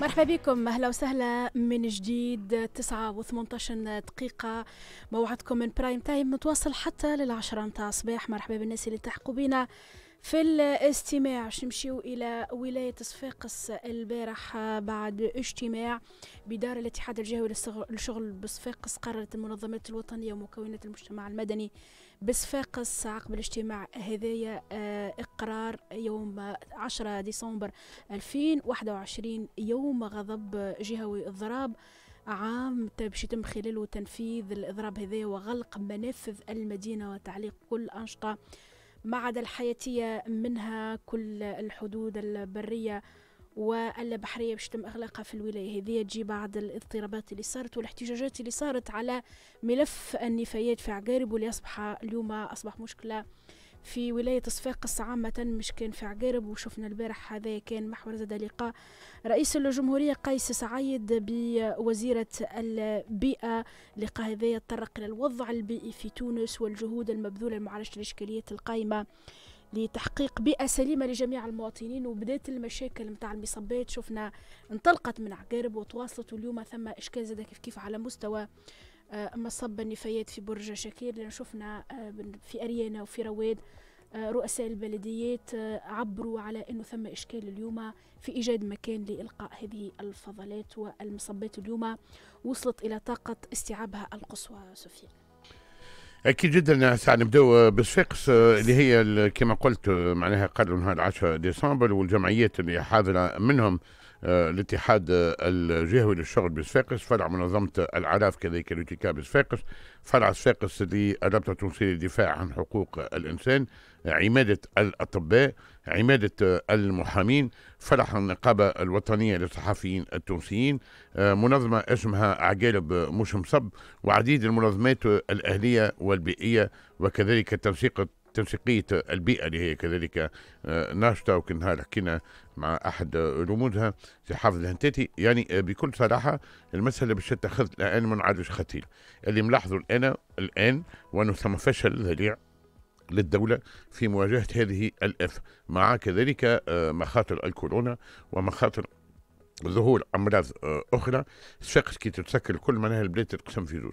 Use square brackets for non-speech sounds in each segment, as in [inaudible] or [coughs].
مرحبا بكم اهلا وسهلا من جديد 9 و18 دقيقة موعدكم من برايم تايم متواصل حتى للعشرة متاع الصباح مرحبا بالناس اللي التحقوا بينا في الاستماع نمشيو الى ولايه صفاقس البارح بعد اجتماع بدار الاتحاد الجهوي للشغل بصفاقس قررت المنظمات الوطنيه ومكونات المجتمع المدني بصفاقس عقب الاجتماع هذايا آه، إقرار يوم 10 ديسمبر 2021 يوم غضب جهوي الضراب عام باش يتم خلاله تنفيذ الإضراب هذايا وغلق منافذ المدينة وتعليق كل أنشطة ما عدا الحياتية منها كل الحدود البرية والبحريه باش تم اغلاقها في الولايه هذه تجي بعد الاضطرابات اللي صارت والاحتجاجات اللي صارت على ملف النفايات في عقارب واللي اصبح اليوم اصبح مشكله في ولاية صفاقس عامة مش كان في عقارب وشفنا البارح هذا كان محور زاد لقاء رئيس الجمهورية قيس سعيد بوزيرة البيئة لقاء هذا يتطرق إلى الوضع البيئي في تونس والجهود المبذولة لمعالجة الإشكاليات القائمة لتحقيق بيئة سليمة لجميع المواطنين وبدات المشاكل نتاع المصبات شفنا انطلقت من عقارب وتواصلت اليوم ثم إشكال زاد كيف كيف على مستوى آه، مصب النفايات في برج شكير لأن شفنا آه، في أريانا وفي رواد آه، رؤساء البلديات عبروا على أنه ثم إشكال اليوم في إيجاد مكان لإلقاء هذه الفضلات والمصبات اليوم وصلت إلى طاقة استيعابها القصوى سفيان اكيد جدا سنبداو بالصفاقس آه، اللي هي كما قلت آه، معناها قالوا نهار 10 ديسمبر والجمعيات اللي حاضره منهم آه، الاتحاد آه، الجهوي للشغل بصفاقس فرع منظمة العراف كذلك الاتكا بصفاقس فرع صفاقس للرابطة التونسية للدفاع عن حقوق الإنسان عمادة الأطباء عمادة آه، المحامين فرح النقابة الوطنية للصحفيين التونسيين منظمة اسمها عقالب مش مصب وعديد المنظمات الأهلية والبيئية وكذلك تنسيق تنسيقية البيئة اللي هي كذلك آه، ناشطة وكنا حكينا مع أحد رموزها في حافظ الهنتاتي يعني آه، بكل صراحة المسألة باش تتخذ الآن ما خطير اللي ملاحظه الآن الآن وأنه ثم فشل ذريع للدولة في مواجهة هذه الآفة مع كذلك آه، مخاطر الكورونا ومخاطر ظهور امراض آه، اخرى صفاقس كي تتسكر كل معناها البلاد تتقسم في زوج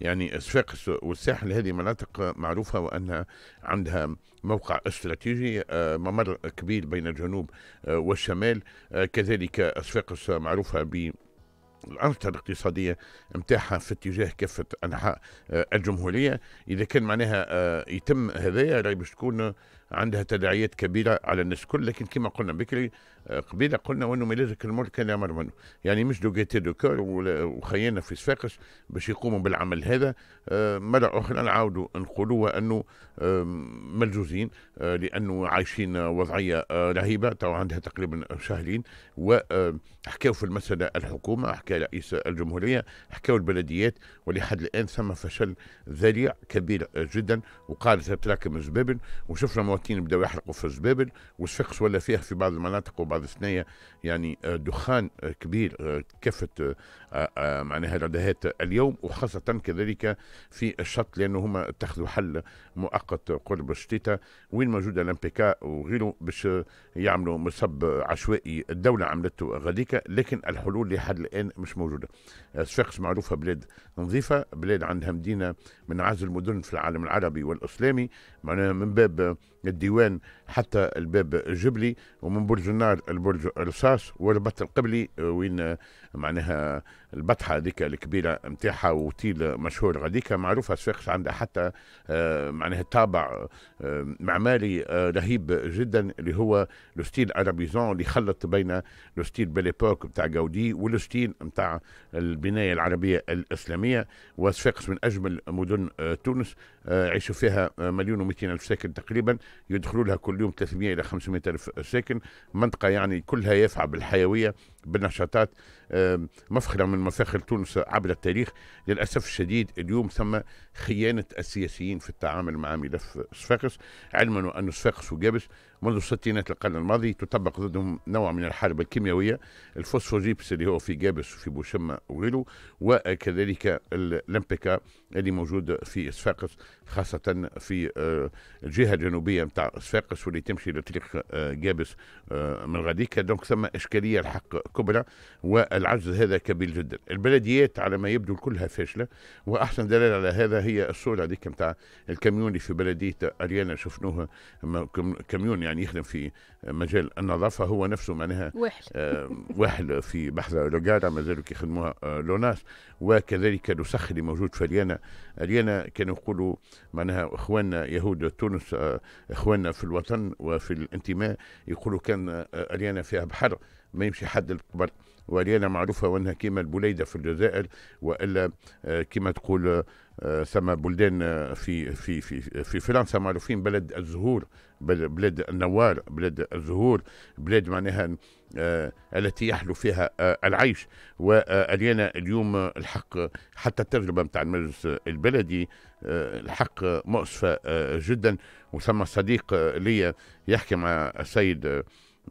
يعني صفاقس والساحل هذه مناطق معروفه وانها عندها موقع استراتيجي آه، ممر كبير بين الجنوب آه، والشمال كذلك صفاقس معروفه ب الانشطه الاقتصاديه نتاعها في اتجاه كافه انحاء الجمهوريه اذا كان معناها يتم هذايا راهي باش تكون عندها تداعيات كبيره على الناس الكل لكن كما قلنا بكري قبيله قلنا وانه ملاذك الملك كان يعمل منه يعني مش دو دو كور وخينا في صفاقس باش يقوموا بالعمل هذا آه، مره اخرى نعاودوا نقولوا انه آه، ملزوزين آه، لانه عايشين وضعيه رهيبه تو عندها تقريبا شهرين وحكاوا في المساله الحكومه حكى رئيس الجمهوريه حكاوا البلديات ولحد الان ثم فشل ذريع كبير جدا وقاعده تتراكم الزبابل وشفنا مواطنين بداوا يحرقوا في الزبابل وصفاقس ولا فيها في بعض المناطق بعض الثنية يعني آه، دخان آه، كبير آه، كافة آه، آه، معناها العدهات اليوم وخاصة كذلك في الشط لأنه هما اتخذوا حل مؤقت قرب الشتيتا وين موجودة الامبيكا وغيره باش يعملوا مصب عشوائي الدولة عملته غاديكا لكن الحلول لحد الآن مش موجودة صفاقس آه، معروفة بلاد نظيفة بلاد عندها مدينة من أعز المدن في العالم العربي والإسلامي معناها من باب الديوان حتى الباب الجبلي ومن برج النار البرج الرصاص والبط القبلي وين معناها البطحه هذيك الكبيره نتاعها وتيل مشهور غاديكا معروفه صفاقس عندها حتى آه، معناها طابع آه، معماري آه، رهيب جدا اللي هو لو ستيل ارابيزون اللي خلط بين لو ستيل بليبوك نتاع جاودي ولو ستيل نتاع البنايه العربيه الاسلاميه وصفاقس من اجمل مدن تونس يعيشوا فيها مليون و ألف ساكن تقريبا يدخلوا لها كل يوم 300 إلى 500 ألف ساكن منطقة يعني كلها يفع بالحيوية بالنشاطات مفخرة من مفاخر تونس عبر التاريخ للأسف الشديد اليوم ثم خيانة السياسيين في التعامل مع ملف صفاقس علما أن صفاقس وجابس منذ ستينات القرن الماضي تطبق ضدهم نوع من الحرب الكيميائية الفوسفوجيبس اللي هو في جابس وفي بوشمة وغيره وكذلك الامبيكا اللي موجود في صفاقس خاصة في آه، الجهة الجنوبية نتاع صفاقس واللي تمشي لطريق آه، جابس آه، من غاديكا دونك ثم إشكالية الحق كبرى والعجز هذا كبير جدا البلديات على ما يبدو كلها فاشلة وأحسن دلالة على هذا هي الصورة هذيك نتاع الكاميون اللي في بلدية أريانا شفنوه كاميون يعني يخدم في مجال النظافة هو نفسه معناها واحد واحد في بحر لوغارا مازالوا كيخدموها لوناس وكذلك لوسخ اللي موجود في أريانا أريانا كانوا يقولوا معناها اخواننا يهود تونس آه، اخواننا في الوطن وفي الانتماء يقولوا كان اريانا آه، فيها بحر ما يمشي حد القبر واريانا معروفه وانها كيما البليده في الجزائر والا آه، كيما تقول ثم بلدان في في في في فرنسا معروفين بلد الزهور بلد النوار بلد الزهور بلاد معناها آه، التي يحلو فيها آه، العيش والينا اليوم الحق حتى التجربه متاع المجلس البلدي آه، الحق مؤسفه جدا وثم صديق لي يحكي مع السيد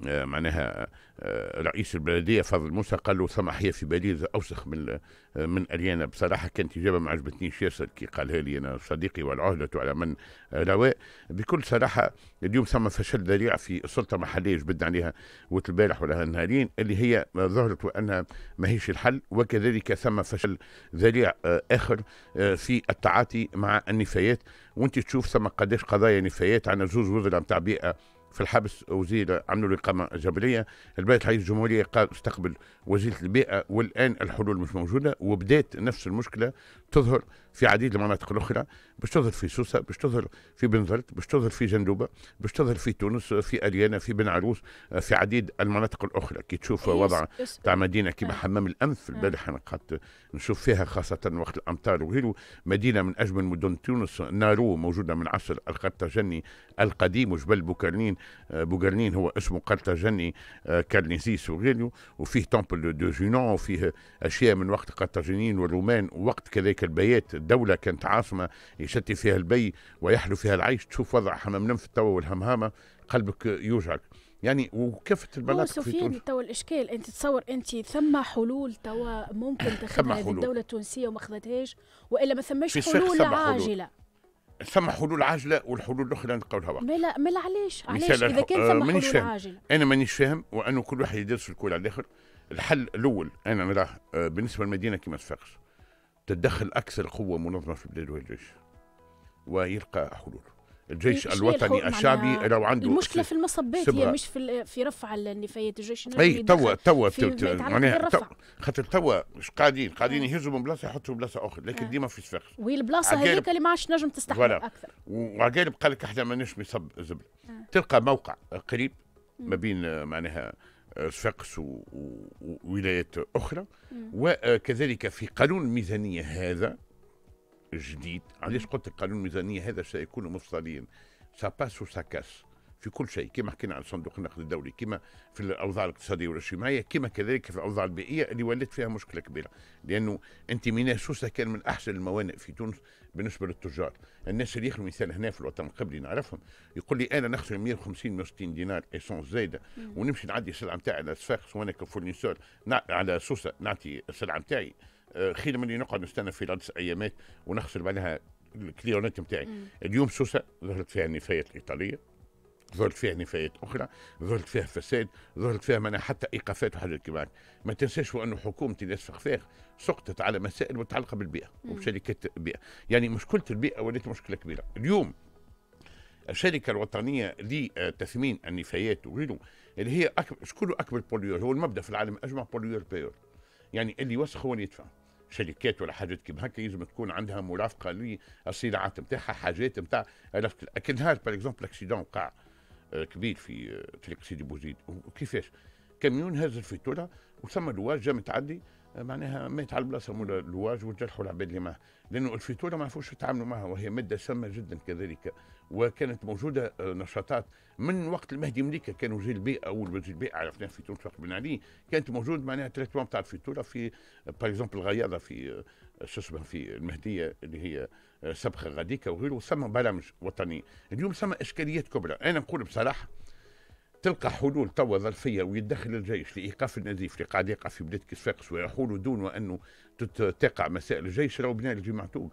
معناها آه، رئيس البلديه فضل موسى قال له ثم حياه في بليز اوسخ من آه، من اليانا بصراحه كانت اجابه ما عجبتنيش ياسر كي قالها لي انا صديقي والعهده على من رواء بكل صراحه اليوم ثم فشل ذريع في السلطه المحليه جبدنا عليها وقت البارح ولا النهارين اللي هي ظهرت وانها ماهيش الحل وكذلك ثم فشل ذريع آه، اخر في التعاطي مع النفايات وانت تشوف ثم قداش قضايا نفايات عندنا زوز وزراء نتاع بيئه في الحبس وزير عملوا له اقامه جبريه البيت حي الجمهوريه قال استقبل وزيره البيئه والان الحلول مش موجوده وبدات نفس المشكله تظهر في عديد المناطق الاخرى باش تظهر في سوسه باش تظهر في بنزرت باش تظهر في جندوبه باش تظهر في تونس في اليانا في بن عروس في عديد المناطق الاخرى كي تشوف أيوة، وضع تاع مدينه كيما آه. حمام الانف آه. البارح انا قعدت نشوف فيها خاصه وقت الامطار وغيره مدينه من اجمل مدن تونس نارو موجوده من عصر القرطاجني القديم وجبل بوكرنين آه، بوكرنين هو اسمه قرطاجني كارنيزيس وغيره وفيه ليكزومبل دو جينون فيه اشياء من وقت القرطاجيين والرومان وقت كذلك البيات الدوله كانت عاصمه يشتي فيها البي ويحلو فيها العيش تشوف وضع حمام نمف توا والهمهامه قلبك يوجعك يعني البلاط هو سفيان توا الاشكال انت تصور انت ثم حلول توا ممكن [coughs] تخدمها الدوله التونسيه وما خذتهاش والا ما ثماش حلول عاجله ثم حلول عاجله والحلول الاخرى نلقاولها وقت ملا لا علاش علاش اذا كان ثم آه، حلول عاجله انا مانيش فاهم وانه كل واحد يدرس الكل على الاخر الحل الاول انا نراه آه، بالنسبه للمدينه كما صفاقس تتدخل اكثر قوه منظمه في البلاد والجيش ويلقى حلول الجيش الوطني الشعبي لو عنده المشكله في المصبات هي مش في في رفع النفايات الجيش اي توا توا معناها خاطر توا مش قاعدين قاعدين آه. يهزوا من بلاصه يحطوا بلاصه اخرى لكن آه. ديما في صفاقس وهي البلاصه هذيك اللي ما عادش نجم تستحمل اكثر وعقالب قال لك احنا ماناش بنصب زبل تلقى موقع قريب ما بين معناها آه، صفاقس وولايات اخرى وكذلك في قانون الميزانيه هذا الجديد علاش قلت قانون الميزانيه هذا سيكون مفصليا ساباس وساكاس في كل شيء كما حكينا عن صندوق النقد الدولي كما في الاوضاع الاقتصاديه والاجتماعيه كما كذلك في الاوضاع البيئيه اللي ولات فيها مشكله كبيره لانه انت ميناء سوسه كان من احسن الموانئ في تونس بالنسبه للتجار الناس اللي يخلوا مثال هنا في الوطن القبلي نعرفهم يقول لي انا نخسر 150 160 دينار ايسونس زايده ونمشي نعدي السلعه نتاعي على سفاكس وانا كفورنيسور على سوسه نعطي السلعه نتاعي آه، خير من اللي نقعد نستنى في الارض ايامات ونخسر بعدها الكليونات نتاعي اليوم سوسه ظهرت فيها النفايات الايطاليه ظهرت فيها نفايات اخرى ظهرت فيها فساد ظهرت فيها منع حتى ايقافات وحاجات كيما ما تنساش انه حكومه الياس فخفاخ سقطت على مسائل متعلقه بالبيئه وبشركات البيئه يعني مشكله البيئه ولات مشكله كبيره اليوم الشركة الوطنية لتثمين النفايات وغيره اللي هي أكبر شكون أكبر بوليور هو المبدأ في العالم أجمع بوليور بيور يعني اللي يوسخ هو اللي يدفع شركات ولا حاجات كيما هكا لازم تكون عندها مرافقه للصناعات نتاعها حاجات نتاع نهار باغ اكزومبل اكسيدون وقع كبير في طريق سيدي بوزيد وكيفاش كاميون هز الفيتوله وثم لواج جا متعدي معناها مات على البلاصه مولا لواج وجرحوا العباد اللي معاه لانه الفيتوله ما عرفوش يتعاملوا معها وهي ماده سامه جدا كذلك وكانت موجوده آه، نشاطات من وقت المهدي مليكه كان وزير البيئه اول وزير البيئه عرفناه في تونس وقت بن علي كانت موجود معناها تريتمون تاع الفيتوله في باغ اكزومبل الغياضه في آه، شو اسمه في المهديه اللي هي سبخه آه، غاديكا وغيره وسمى برامج وطنيه اليوم ثم اشكاليات كبرى انا نقول بصراحه تلقى حلول توا ظرفيه ويدخل الجيش لايقاف النزيف اللي قاعد يقع في بلاد كسفاقس ويحول دون وانه تقع مسائل الجيش راهو بناء معتوق.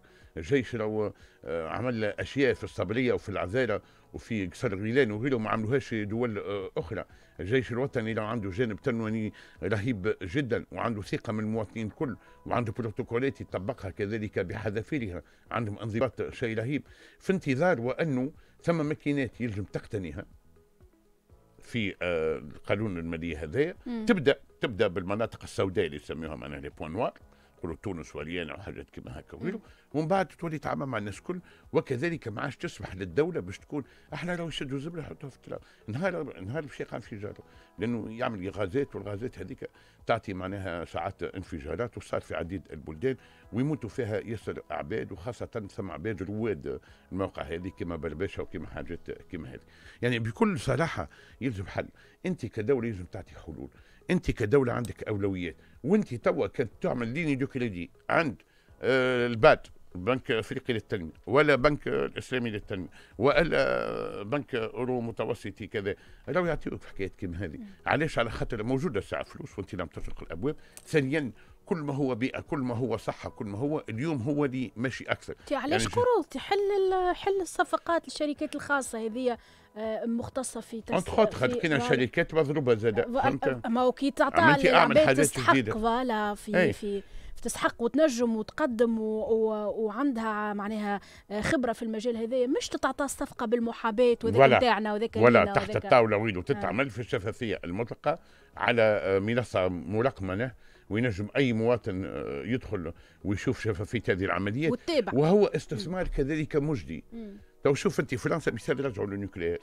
لو آه، عمل اشياء في الصبريه وفي العذاره وفي قصر غيلان وغيره ما عملوهاش دول آه، اخرى الجيش الوطني لو عنده جانب تنواني رهيب جدا وعنده ثقه من المواطنين الكل وعنده بروتوكولات يطبقها كذلك بحذافيرها عندهم انضباط شيء رهيب في انتظار وانه ثم ماكينات يلزم تقتنيها في آه، القانون المالي هذايا تبدا تبدا بالمناطق السوداء اللي يسميوها معناها لي بوان نوار تونس وليانه وحاجات كما هكا وغيره ومن بعد تولي تعامل مع الناس الكل وكذلك ما عادش تسمح للدوله باش تكون احنا لو يشدوا زبله يحطوها في التراب نهار نهار باش يقع انفجار لانه يعمل غازات والغازات هذيك تعطي معناها ساعات انفجارات وصار في عديد البلدان ويموتوا فيها ياسر عباد وخاصه ثم عباد رواد الموقع هذه كما بربشه وكما حاجات كما هذه يعني بكل صراحه يلزم حل انت كدوله يلزم تعطي حلول انت كدوله عندك اولويات وانت توا كنت تعمل ليني دو كريدي عند الباد آه، البنك الافريقي للتنميه ولا بنك الاسلامي للتنميه والا بنك اورو متوسطي كذا راهو يعطيوك حكايات كيما هذه علاش على خاطر موجوده ساعه فلوس وانت لم تطرق الابواب ثانيا كل ما هو بيئه كل ما هو صحه كل ما هو اليوم هو اللي ماشي اكثر علاش يعني قروض تحل حل الصفقات للشركات الخاصه هذه آه، مختصه في تسويق انت كنا يعني شركات مضروبه زاد ما هو كي تعطى للعباد تستحق فوالا في أي. في تسحق وتنجم وتقدم و... و... وعندها معناها آه، خبره في المجال هذايا مش تتعطى الصفقه بالمحاباه وذاك نتاعنا وذاك ولا تحت الطاوله وين وتتعمل آه. في الشفافيه المطلقه على آه، منصه ملقمنه وينجم اي مواطن آه، يدخل ويشوف شفافيه هذه العمليات وتابع. وهو استثمار كذلك مجدي تو شوف انت فرنسا مثال رجعوا للنيوكليير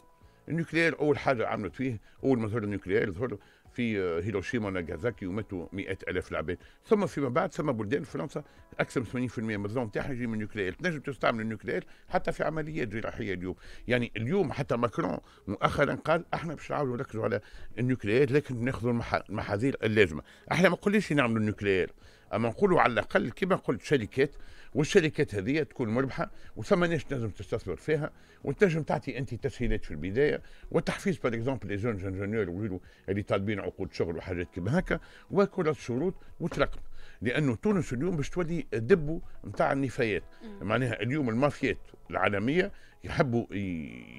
النيوكليير اول حاجه عملت فيه اول ما ظهر النيوكليير ظهر في آه، هيروشيما وناجازاكي وماتوا مئات الاف العباد ثم فيما بعد ثم بلدان فرنسا اكثر من 80% من الزون تاعها يجي من النوكليير تنجم تستعمل النوكليير حتى في عمليات جراحيه اليوم يعني اليوم حتى ماكرون مؤخرا قال احنا باش نعاودوا نركزوا على النوكليير لكن ناخذوا المحاذير اللازمه احنا ما قلناش نعملوا النوكليير اما نقولوا على الاقل كما قلت شركات والشركات هذه تكون مربحه ناس لازم تستثمر فيها وتنجم تعطي انت تسهيلات في البدايه وتحفيز بار اكزومبل لي جون جونيور اللي طالبين عقود شغل وحاجات كيما هكا وكل الشروط وترقب لانه تونس اليوم باش تولي دبو نتاع النفايات معناها اليوم المافيات العالميه يحبوا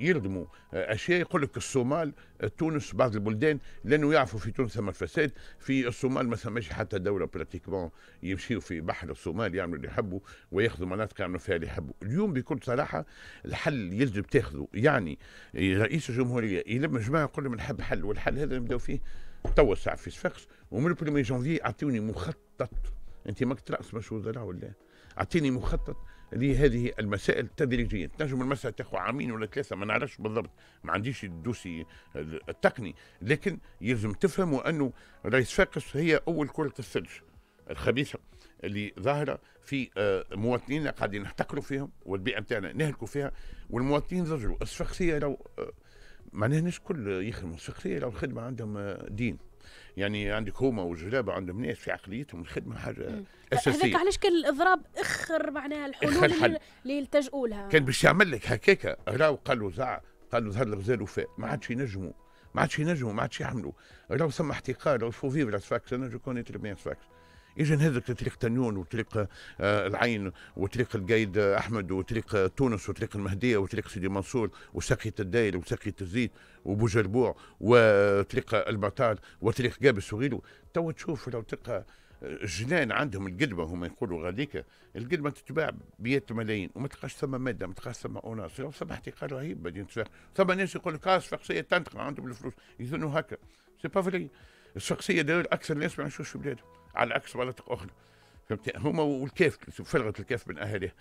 يردموا آه، اشياء يقول لك الصومال آه، تونس بعض البلدان لانه يعرفوا في تونس ثم الفساد في الصومال ما ثماش حتى دوله براتيكمون يمشيوا في بحر الصومال يعملوا اللي يحبوا وياخذوا مناطق يعملوا فيها اللي يحبوا اليوم بكل صراحه الحل يلزم تاخذه يعني رئيس الجمهوريه يلم جماعه يقول لهم نحب حل والحل هذا نبداو فيه توا الساعه في صفاقس ومن 1 جانفي اعطوني مخطط انت ماك رئيس مش وزراء ولا اعطيني مخطط لهذه المسائل تدريجيا تنجم المسألة تاخذ عامين ولا ثلاثة ما نعرفش بالضبط ما عنديش الدوسي التقني لكن يلزم تفهموا أنه رئيس فاقس هي أول كرة الثلج الخبيثة اللي ظاهرة في آه، مواطنين قاعدين نحتقروا فيهم والبيئة نتاعنا نهلكوا فيها والمواطنين زجروا الصفاقسية لو آه، معناها الناس كل يخدموا الصفاقسية لو الخدمة عندهم آه، دين يعني عندك هما وجلابه عندهم ناس في عقليتهم الخدمه حاجه مم. اساسيه هذاك علاش كان الاضراب اخر معناها الحلول اللي التجؤوا لها كان باش يعمل لك هكاكا راهو قال له زع قال له ظهر الغزال وفاء ما عادش ينجموا ما عادش ينجموا ما عادش يعملوا راهو ثم احتقار راهو فو فيفر سفاكس انا جو كوني تري بيان سفاكس اجا هذا طريق تنيون وطريق آه، العين وطريق القايد احمد وطريق تونس وطريق المهديه وطريق سيدي منصور وسقية الدايل وسقية الزيت وبوجربوع وطريق البطال وطريق قابس وغيره تو تشوف لو تلقى الجنان عندهم القدمه هما يقولوا غاديك القدمه تتباع بيت ملايين وما تلقاش ثم ماده ما تلقاش ثم اوناس لو سمح احتقار رهيب بعدين ثم ناس يقول لك آه، الشخصيه الصفاقسيه تنتقم عندهم الفلوس يظنوا هكا سي با فري الشخصيه اكثر الناس ما يعيشوش في بلادهم على عكس مناطق اخرى فهمت هما والكاف فرغت الكاف من اهاليها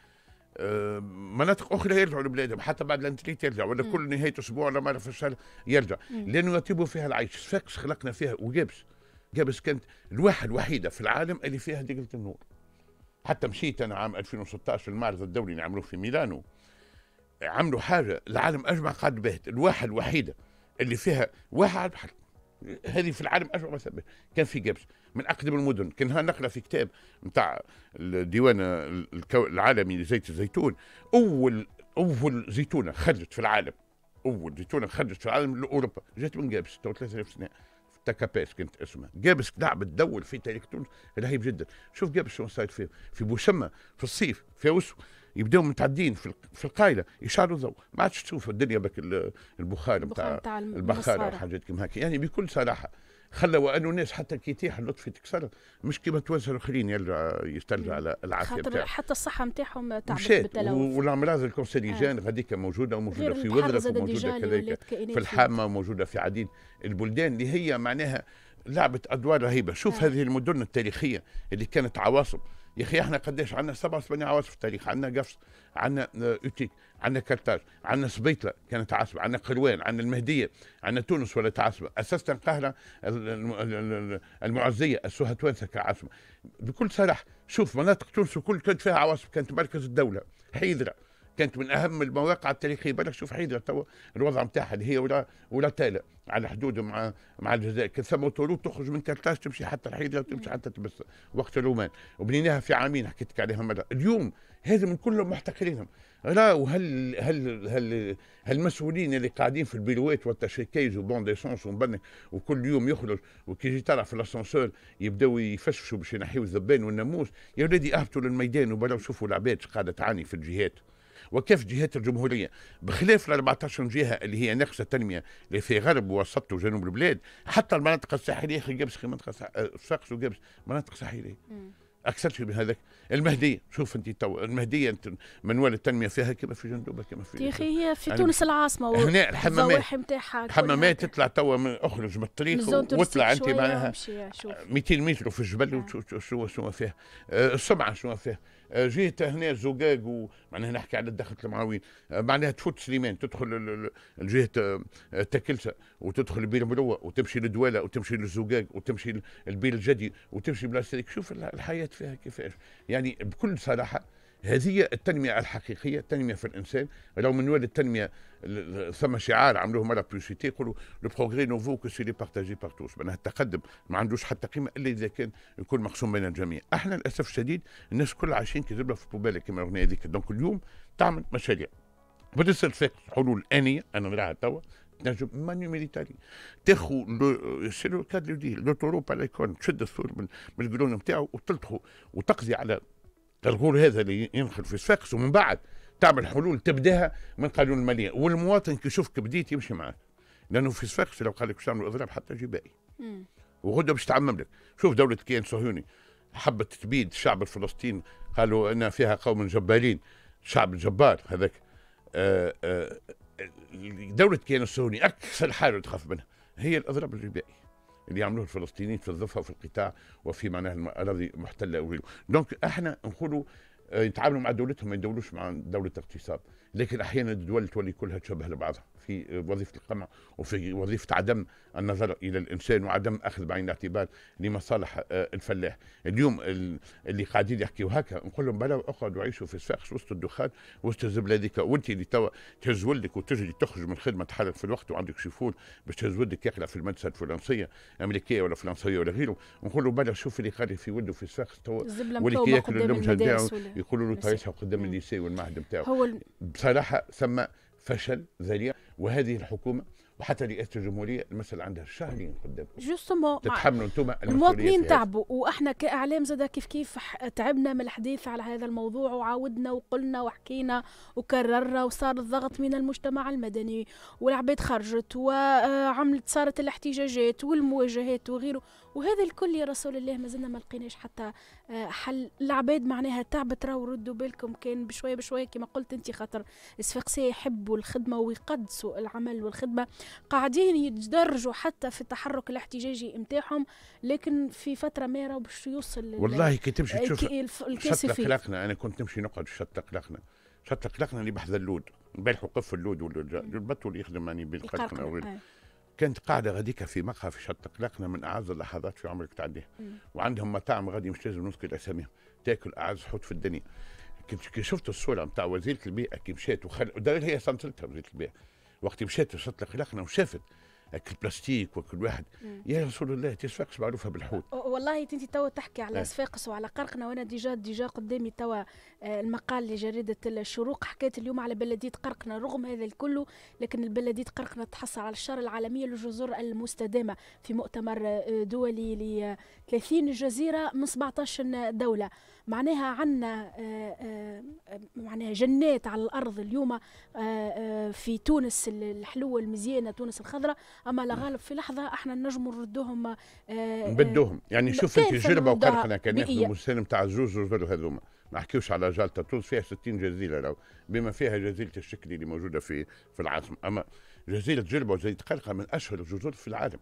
آه، مناطق اخرى يرجعوا لبلادهم حتى بعد الانتريت يرجع ولا كل نهايه اسبوع ولا ما الشهر يرجع لانه يطيبوا فيها العيش سفاكس خلقنا فيها وجابس جابس كانت الواحة الوحيده في العالم اللي فيها دقله النور حتى مشيت انا عام 2016 المعرض الدولي اللي عملوه في ميلانو عملوا حاجه العالم اجمع قعد بيت الواحة الوحيده اللي فيها واحة على البحر هذه في العالم اجمع مثلا كان في جبس من اقدم المدن كان نقرا في كتاب نتاع الديوان العالمي لزيت الزيتون اول اول زيتونه خرجت في العالم اول زيتونه خرجت في العالم لاوروبا جات من جابس تو 3000 سنه تاكابيس كانت اسمها جابس لعب تدور في تاريخ تونس رهيب جدا شوف جابس شنو صاير في في بوسمه في الصيف في اوسو يبداو متعدين في في القايله يشعلوا الضوء ما عادش تشوف الدنيا بك البخار نتاع البخار وحاجات كيما هكا يعني بكل صراحه خلوا انه الناس حتى كي يتيح اللطف يتكسر مش كيما توزع الاخرين يسترجع على العافيه خاطر حتى الصحه نتاعهم تعبت بالتلوث والامراض آه. غاديك موجوده وموجوده في وذرك وموجوده كذلك في الحامه وموجوده في عديد البلدان اللي هي معناها لعبت ادوار رهيبه شوف نعم. هذه المدن التاريخيه اللي كانت عواصم يا اخي احنا قداش عندنا سبعة ثمانية عواصم في التاريخ عندنا قفص عندنا اوتيك عندنا كرتاج عندنا سبيطله كانت عاصمه عندنا قروان عندنا المهديه عندنا تونس ولات عاصمه اساسا القاهره المعزيه اسوها توانسه كعاصمه بكل صراحه شوف مناطق تونس الكل كانت فيها عواصم كانت مركز الدوله حيدره كانت من اهم المواقع التاريخيه بالك شوف حيدر توا الوضع نتاعها اللي هي ولا ولا تالا على حدود مع مع الجزائر كان ثم طرود تخرج من كرتاس تمشي حتى الحيدر وتمشي حتى تبس وقت الرومان وبنيناها في عامين حكيت لك عليها مره اليوم هذا من كلهم محتكرينهم لا هل هل هل هالمسؤولين اللي قاعدين في البيروات والتشيكيز وبون ديسونس ومبنك وكل يوم يخرج وكي يجي طلع في الاسانسور يبداو يفشفشوا باش ينحيوا الذبان والناموس يا ولادي اهبطوا للميدان وبلا شوفوا العباد قاعده تعاني في الجهات وكيف جهات الجمهورية بخلاف ال 14 جهة اللي هي ناقصة التنمية اللي في غرب ووسط وجنوب البلاد حتى المناطق الساحلية أخي قبس أخي منطقة صقص آه، وقبس مناطق ساحلية اكثر شيء من هذاك المهديه شوف انت تو المهديه انت منوال التنميه فيها كما في جندوبه كما في يا اخي هي في تونس العاصمه و... هنا الحمامات نتاعها الحمامات تطلع توا من اخرج من الطريق واطلع انت معناها 200 متر في الجبل آه. وشو شو فيها السمعه شو فيها آه، جهه آه، هنا زقاق ومعناها نحكي على دخلة المعاوين آه، معناها تفوت سليمان تدخل الجهه آه، تكلسة وتدخل بير مروة وتمشي لدوالة وتمشي للزقاق وتمشي لبير الجدي وتمشي بلاصة شوف الحياة فيها كيفاش يعني بكل صراحة هذه هي التنمية الحقيقية التنمية في الإنسان من أنه التنمية ثم شعار عملوه مرة بيوسيتي يقولوا لو بروغري نوفو كو لي بارتاجي بارتوس معناها التقدم ما عندوش حتى قيمة إلا إذا كان يكون مقسوم بين الجميع احنا للأسف الشديد الناس كل عايشين كي في قبالة كما الأغنية هذيك دونك اليوم تعمل مشاريع بتسأل فيك حلول آنية أنا نراها توا تنجم مانيوميليتاري تاخو لو سي لو كادر لو تروب على تشد الثور من, من القولون نتاعو وتلطخو وتقضي على الغول هذا اللي ينخل في سفاكس ومن بعد تعمل حلول تبداها من قانون الماليه والمواطن كي يشوفك بديت يمشي معك لانه في سفاكس لو قال لك باش تعمل اضراب حتى جبائي وغدا باش تعمم لك شوف دوله كيان صهيوني حبت تبيد الشعب الفلسطيني قالوا ان فيها قوم جبارين شعب جبار هذاك آه، آه، دوله كيان الصهيوني اكثر حاله تخاف منها هي الاضراب الجبائي اللي يعملوه الفلسطينيين في الضفه وفي القطاع وفي معناها الاراضي المحتله وغيره دونك احنا نقولوا آه، يتعاملوا مع دولتهم ما يدولوش مع دوله اغتصاب لكن احيانا الدول تولي كلها تشبه لبعضها في وظيفه القمع وفي وظيفه عدم النظر الى الانسان وعدم اخذ بعين الاعتبار لمصالح آه، الفلاح اليوم اللي قاعدين يحكيوا هكا نقول لهم بلا اقعدوا عيشوا في السفاقس وسط الدخان وسط الزبله هذيك وانت اللي توا تهز ولدك وتجري تخرج من الخدمه تحرك في الوقت وعندك شيفون باش تهز ولدك يقرا في المدرسه الفرنسيه امريكيه ولا فرنسيه ولا غيره نقول له بلا شوف اللي قاعد في ولده في السفاقس توا واللي كياكل اللمجه نتاعو يقولوا له طايشها قدام الليسي والمعهد نتاعو بصراحه ثم فشل ذريع وهذه الحكومه وحتى رئاسه الجمهوريه المسألة عندها شهرين قدام جوستومون تتحملوا انتم المواطنين تعبوا واحنا كاعلام زاد كيف كيف تعبنا من الحديث على هذا الموضوع وعاودنا وقلنا وحكينا وكررنا وصار الضغط من المجتمع المدني والعباد خرجت وعملت صارت الاحتجاجات والمواجهات وغيره وهذا الكل يا رسول الله مازلنا ما لقيناش حتى آه، حل العباد معناها تعبت راهو ردوا بالكم كان بشويه بشويه كما قلت انت خاطر الصفاقسي يحبوا الخدمه ويقدسوا العمل والخدمه قاعدين يتدرجوا حتى في التحرك الاحتجاجي نتاعهم لكن في فتره ما راهو باش يوصل والله كي تمشي آه، تشوف شط قلقنا انا كنت نمشي نقعد شط قلقنا شط قلقنا اللي بحذا اللود البارح وقف اللود والبط اللي يخدم يعني بالقلقنا كانت قاعده غاديكا في مقهى في شط قلقنا من اعز اللحظات في عمرك تعديها وعندهم مطاعم غادي مش لازم نذكر اساميهم تاكل اعز حوت في الدنيا كي شفت الصوره نتاع وزيره البيئه كي مشات وخل... هي سمسلتها وزيره البيئه وقت مشات في شط قلقنا وشافت اكل بلاستيك وكل واحد مم. يا رسول الله تيصفاقس معروفه بالحوت والله انت تو تحكي على نعم. صفاقس وعلى قرقنه وانا ديجا ديجا قدامي توا آه، المقال لجريده الشروق حكيت اليوم على بلديه قرقنه رغم هذا الكل لكن بلديه قرقنه تحصل على الشارة العالميه للجزر المستدامه في مؤتمر آه، دولي ل 30 آه، جزيره من 17 دوله معناها عنا آه، آه، معناها جنات على الارض اليوم آه، في تونس الحلوه المزيانه تونس الخضراء اما لغالب في لحظه احنا نجموا نردوهم نبدوهم يعني شوف انت جربه وقرقنا كان ياخذوا مسالم نتاع زوج وزر هذوما ما نحكيوش على جالتا تونس فيها 60 جزيره لو بما فيها جزيره الشكل اللي موجوده في في العاصمه اما جزيرة جلبة وجزيرة قرقة من أشهر الجزر في العالم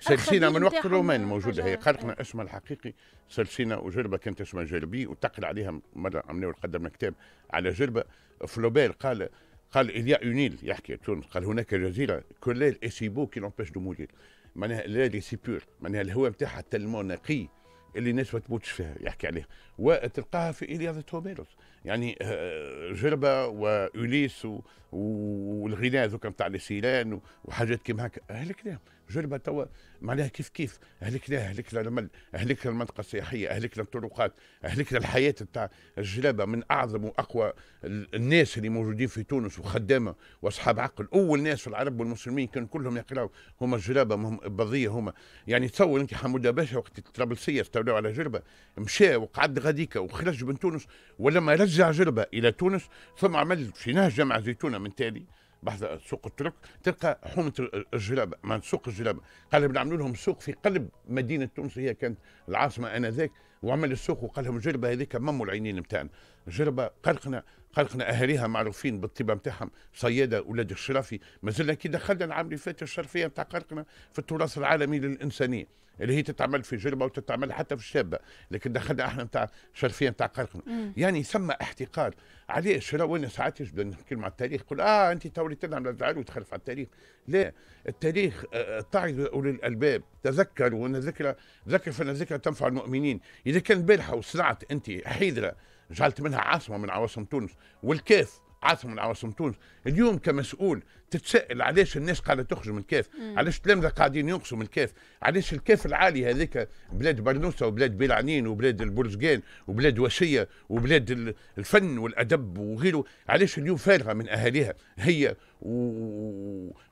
سلسينة من وقت الرومان موجودة هي يعني. قرقنا اسمها الحقيقي سلسينة وجلبة كانت اسمها جلبي وتقل عليها مرة عملنا قدمنا كتاب على جلبة فلوبير قال قال إليا يونيل يحكي تونس قال هناك جزيرة كلال إسيبو كي لونبيش دو مورير معناها لا لي سيبور معناها الهواء نتاعها تلمون نقي اللي الناس ما تموتش فيها يحكي عليها وتلقاها في إلياذة هوميروس يعني آه، جربة وأوليس و... والغناء ذوك نتاع السيلان وحاجات كيما هكا اهلكنا جربه توا معناها كيف كيف اهلكناه اهلكنا المل اهلكنا المنطقه السياحيه اهلكنا الطرقات اهلكنا الحياه نتاع الجلابه من اعظم واقوى الناس اللي موجودين في تونس وخدامه واصحاب عقل اول ناس في العرب والمسلمين كانوا كلهم يقراوا هما الجلابه هم بضيه هما يعني تصور انت حموده باشا وقت الطرابلسيه استولوا على جربه مشى وقعد غاديكا وخرج من تونس ولما رجع جربه الى تونس ثم عمل في نهج جمع زيتونه من تالي بحث سوق الترك تلقى حومه الجلابه من سوق الجلابه قال بنعملوا لهم سوق في قلب مدينه تونس هي كانت العاصمه أنا ذاك وعمل السوق وقال لهم الجربه هذيك ممو العينين نتاعنا الجربه قلقنا خلقنا اهاليها معروفين بالطيبه نتاعهم صياده ولاد الشرفي مازلنا كي دخلنا العام اللي فات الشرفيه نتاع قرقنا في التراث العالمي للانسانيه اللي هي تتعمل في جربه وتتعمل حتى في الشابه لكن دخلنا احنا نتاع الشرفيه نتاع قرقنا يعني ثم احتقار علاش وانا ساعات نحكي مع التاريخ يقول اه انت تولي تدعم الازعاج وتخلف على التاريخ لا التاريخ تعظ آه، اولي آه، الالباب تذكر وان ذكر ذكر فان الذكرى تنفع المؤمنين اذا كان البارحه وصنعت انت حيدره جعلت منها عاصمه من عواصم تونس والكيف عاصمه من عواصم تونس اليوم كمسؤول تتسائل علاش الناس قاعده تخرج من الكاف علاش التلامذه قاعدين ينقصوا من الكاف علاش الكاف العالي هذاك بلاد برنوسه وبلاد بلعنين وبلاد البرزقان وبلاد وشيه وبلاد الفن والادب وغيره علاش اليوم فارغه من اهاليها هي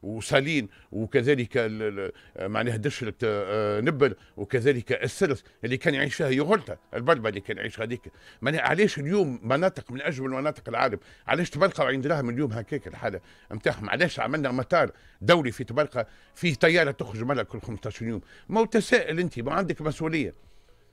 وسالين وكذلك معناها دشرة آه، آه، نبل وكذلك السرس اللي كان يعيشها يغلطة البربة اللي كان يعيشها هذيك معناها علاش اليوم مناطق من اجمل مناطق العالم علاش تبقى عندها من اليوم هكاك الحاله نتاعهم علاش علاش عملنا مطار دولي في تبرقه فيه طياره تخرج مره كل 15 يوم ما تسائل انت ما عندك مسؤوليه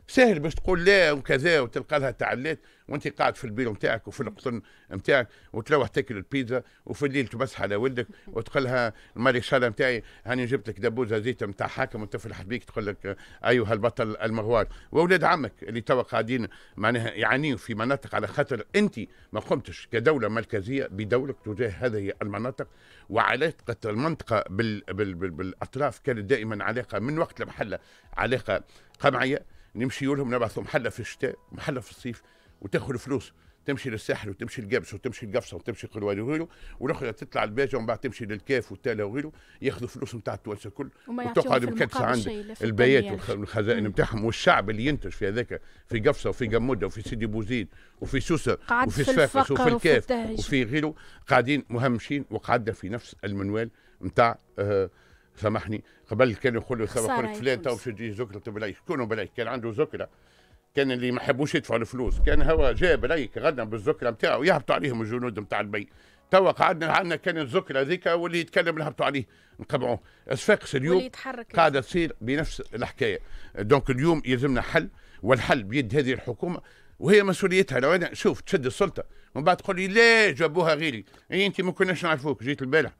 سهل باش تقول لا وكذا وتلقى لها تعليت وانت قاعد في البيرو نتاعك وفي القطن نتاعك وتروح تاكل البيتزا وفي الليل تمسح على ولدك [laughs] وتقول لها الماريشالة نتاعي هاني جبت لك دبوزه زيت نتاع حاكم وتفرح بيك تقول لك ايها البطل المغوار واولاد عمك اللي توا قاعدين معناها يعانيوا في مناطق على خاطر انت ما قمتش كدوله مركزيه بدورك تجاه هذه المناطق وعلاقه المنطقه بال بال بال بالاطراف كانت دائما علاقه من وقت لمحله علاقه قمعيه نمشي لهم نبعثهم حله في الشتاء ومحله في الصيف وتاخذ فلوس تمشي للساحل وتمشي القبس وتمشي القفصه وتمشي قروالي وغيره والاخرى تطلع الباجه ومن بعد تمشي للكاف والتالا وغيره ياخذوا فلوس نتاع التوانسه الكل وتقعد مكدسه عند البيات والخزائن نتاعهم والشعب اللي ينتج في هذاك في قفصه وفي قموده وفي سيدي بوزيد وفي سوسه وفي سفاقس وفي الكاف وفي غيره قاعدين مهمشين وقعدنا في نفس المنوال نتاع آه سامحني قبل كان يقول له سامحني فلان تو باش تجيه زكرته بلايك شكون بلايك كان عنده زكره كان اللي ما حبوش يدفعوا الفلوس كان هو جاء بلايك غدا بالزكره نتاعو يهبطوا عليهم الجنود نتاع البي تو قعدنا عندنا كان الزكرة ذيك واللي يتكلم نهبطوا عليه نقبعوه اصفاقس اليوم قاعده تصير بنفس الحكايه دونك اليوم يلزمنا حل والحل بيد هذه الحكومه وهي مسؤوليتها لو انا شوف تشد السلطه ومن بعد تقول لي لا جابوها غيري اي انت ما كناش نعرفوك جيت البارح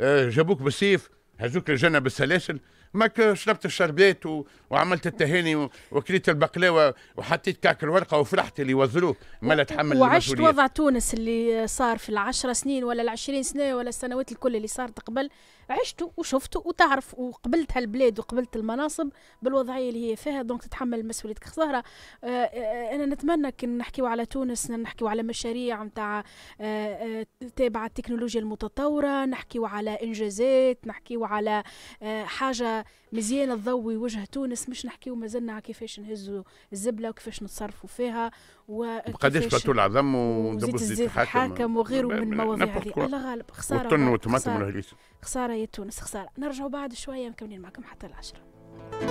آه، جابوك بالسيف هذوك الجنب السلاسل بالسلاسل ماك شربت الشربات و... وعملت التهاني و... وكليت البقلاوه وحطيت كعك الورقه وفرحت اللي وزروه ما لا تحمل وعشت وضع تونس اللي صار في العشر سنين ولا العشرين سنه ولا السنوات الكل اللي صارت قبل عشت وشفت وتعرف وقبلت هالبلاد وقبلت المناصب بالوضعيه اللي هي فيها دونك تتحمل مسؤوليتك خساره آه، آه، انا نتمنى كان نحكيو على تونس نحكيو على مشاريع نتاع آه، تابعه التكنولوجيا المتطوره نحكيو على انجازات نحكيو على حاجه مزيان تضوي وجه تونس مش نحكيو مازلنا على كيفاش نهزوا الزبله وكيفاش نتصرفوا فيها وقداش بطول العظم وزيت الزيت الحاكم وغيره من المواضيع هذه الله غالب خساره والطن والطماطم خساره يا تونس خساره نرجعوا بعد شويه مكملين معكم حتى العشره